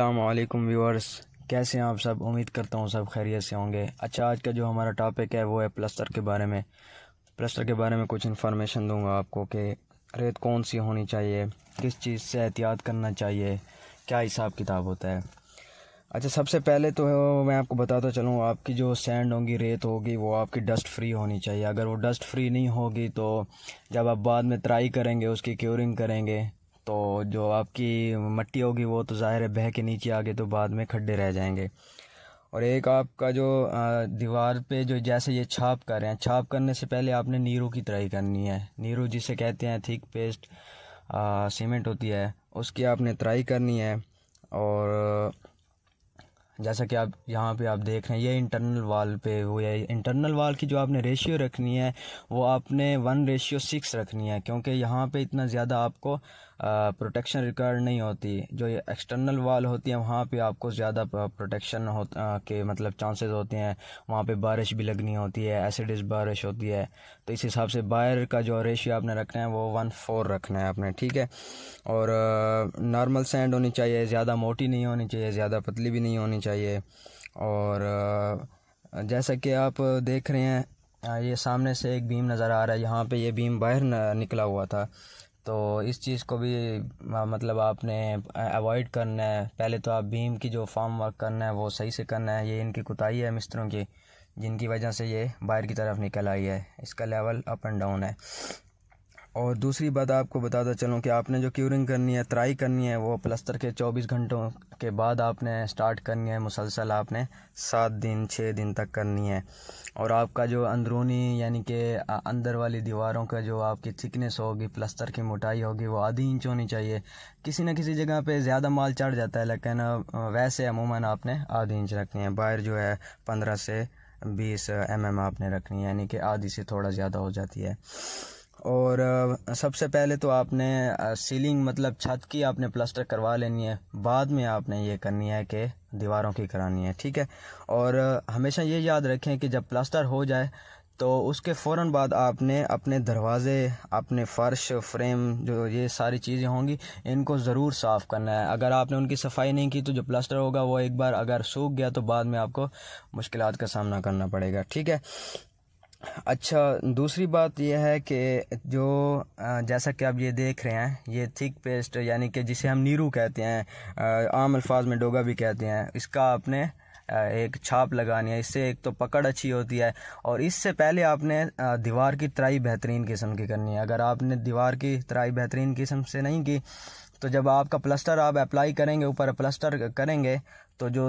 वालेकुम व्यूअर्स कैसे हैं आप सब उम्मीद करता हूँ सब खैरियत से होंगे अच्छा आज का जो हमारा टॉपिक है वो है प्लस्तर के बारे में प्लस्तर के बारे में कुछ इन्फॉर्मेशन दूंगा आपको कि रेत कौन सी होनी चाहिए किस चीज़ से एहतियात करना चाहिए क्या हिसाब किताब होता है अच्छा सबसे पहले तो मैं आपको बताता चलूँ आपकी जो सैंड होगी रेत होगी वो आपकी डस्ट फ्री होनी चाहिए अगर वो डस्ट फ्री नहीं होगी तो जब आप बाद में ट्राई करेंगे उसकी क्योरिंग करेंगे तो जो आपकी मट्टी होगी वो तो ज़ाहिर है बह के नीचे आगे तो बाद में खड्डे रह जाएंगे और एक आपका जो दीवार पे जो जैसे ये छाप कर रहे हैं छाप करने से पहले आपने नीरू की तराई करनी है नीरू जिसे कहते हैं थिक पेस्ट सीमेंट होती है उसकी आपने तराई करनी है और जैसा कि आप यहाँ पे आप देख रहे हैं ये इंटरनल वाल पे वो है इंटरनल वाल की जो आपने रेशियो रखनी है वो आपने वन रेशियो सिक्स रखनी है क्योंकि यहाँ पे इतना ज़्यादा आपको प्रोटेक्शन रिक्वायर्ड नहीं होती जो ये एक्सटर्नल वाल होती है वहाँ पे आपको ज़्यादा प्रोटेक्शन हो के मतलब चांसेस होते हैं वहाँ पे बारिश भी लगनी होती है एसिडिस बारिश होती है तो इस हिसाब से बायर का जो रेशियो आपने रखना है वो वन फोर रखना है आपने ठीक है और नॉर्मल सैंड होनी चाहिए ज़्यादा मोटी नहीं होनी चाहिए ज़्यादा पतली भी नहीं होनी चाहिए चाहिए और जैसा कि आप देख रहे हैं ये सामने से एक बीम नज़र आ रहा है यहाँ पे ये बीम बाहर निकला हुआ था तो इस चीज़ को भी मतलब आपने अवॉइड करना है पहले तो आप बीम की जो फॉर्म वर्क करना है वो सही से करना है ये इनकी कुताही है मिस्त्रों की जिनकी वजह से ये बाहर की तरफ निकल आई है इसका लेवल अप एंड डाउन है और दूसरी बात आपको बताता चलूँ कि आपने जो क्यूरिंग करनी है ट्राई करनी है वो प्लस्तर के 24 घंटों के बाद आपने स्टार्ट करनी है मुसलसल आपने सात दिन छः दिन तक करनी है और आपका जो अंदरूनी यानी कि अंदर वाली दीवारों का जो आपकी थिकनेस होगी प्लस्तर की मोटाई होगी वो आधी इंच होनी चाहिए किसी न किसी जगह पर ज़्यादा माल चढ़ जाता है लेकिन वैसे अमूमा आपने आधी इंच रखनी है बाहर जो है पंद्रह से बीस एम mm आपने रखनी है यानी कि आधी से थोड़ा ज़्यादा हो जाती है और सबसे पहले तो आपने सीलिंग मतलब छत की आपने प्लास्टर करवा लेनी है बाद में आपने ये करनी है कि दीवारों की करानी है ठीक है और हमेशा ये याद रखें कि जब प्लास्टर हो जाए तो उसके फ़ौर बाद आपने अपने दरवाज़े अपने फ़र्श फ्रेम जो ये सारी चीज़ें होंगी इनको ज़रूर साफ़ करना है अगर आपने उनकी सफाई नहीं की तो जो प्लास्टर होगा वो एक बार अगर सूख गया तो बाद में आपको मुश्किल का सामना करना पड़ेगा ठीक है अच्छा दूसरी बात यह है कि जो जैसा कि आप ये देख रहे हैं ये थिक पेस्ट यानी कि जिसे हम नीरू कहते हैं आम अल्फाज में डोगा भी कहते हैं इसका आपने एक छाप लगानी है इससे एक तो पकड़ अच्छी होती है और इससे पहले आपने दीवार की तराई बेहतरीन किस्म की करनी है अगर आपने दीवार की तराई बेहतरीन किस्म से नहीं की तो जब आपका प्लस्टर आप अप्लाई करेंगे ऊपर प्लस्टर करेंगे तो जो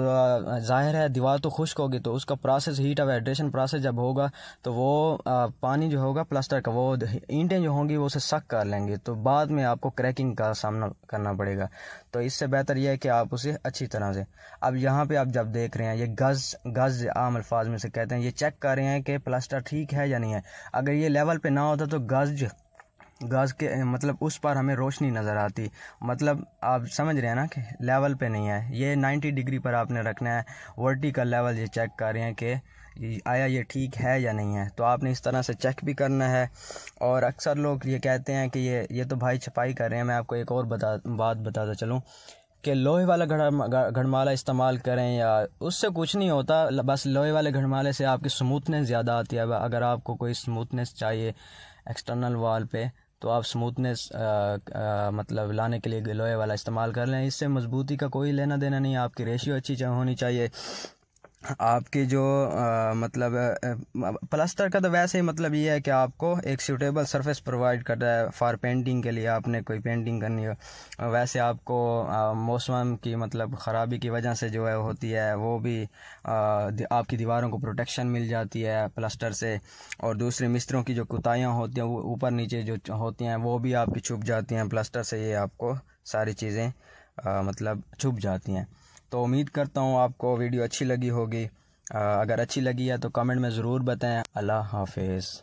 ज़ाहिर है दीवार तो खुश्क होगी तो उसका process heat of hydration process जब होगा तो वो पानी जो होगा प्लास्टर का वो ईंटें जो होंगी वो उसे सक कर लेंगे तो बाद में आपको क्रैकिंग का सामना करना पड़ेगा तो इससे बेहतर यह है कि आप उसे अच्छी तरह से अब यहाँ पे आप जब देख रहे हैं ये गज़ गज़ आम अल्फाज में से कहते हैं ये चेक कर रहे हैं कि प्लास्टर ठीक है या नहीं है अगर ये लेवल पर ना होता तो गज़ गज के मतलब उस पर हमें रोशनी नज़र आती मतलब आप समझ रहे हैं ना कि लेवल पे नहीं है ये 90 डिग्री पर आपने रखना है वर्टिकल लेवल ये चेक कर रहे हैं कि आया ये ठीक है या नहीं है तो आपने इस तरह से चेक भी करना है और अक्सर लोग ये कहते हैं कि ये ये तो भाई छपाई कर रहे हैं मैं आपको एक और बता बात बताता चलूँ कि लोहे वाला घड़माला इस्तेमाल करें या उससे कुछ नहीं होता बस लोहे वाले घड़माले से आपकी स्मूथनेस ज़्यादा आती है अगर आपको कोई स्मूथनेस चाहिए एक्सटर्नल वॉल पे तो आप स्मूथनेस मतलब लाने के लिए लोहे वाला इस्तेमाल कर लें इससे मजबूती का कोई लेना देना नहीं आपकी रेशियो अच्छी होनी चाहिए आपकी जो आ, मतलब प्लास्टर का तो वैसे ही मतलब ये है कि आपको एक सूटेबल सरफेस प्रोवाइड कर रहा है फॉर पेंटिंग के लिए आपने कोई पेंटिंग करनी हो वैसे आपको मौसम की मतलब ख़राबी की वजह से जो है होती है वो भी आ, आपकी दीवारों को प्रोटेक्शन मिल जाती है प्लास्टर से और दूसरे मिस्त्रों की जो कुतियाँ होती हैं वो ऊपर नीचे जो होती हैं वो भी आपकी छुप जाती हैं प्लास्टर से ये आपको सारी चीज़ें मतलब छुप जाती हैं तो उम्मीद करता हूँ आपको वीडियो अच्छी लगी होगी अगर अच्छी लगी है तो कमेंट में ज़रूर बताएं अल्लाह हाफिज़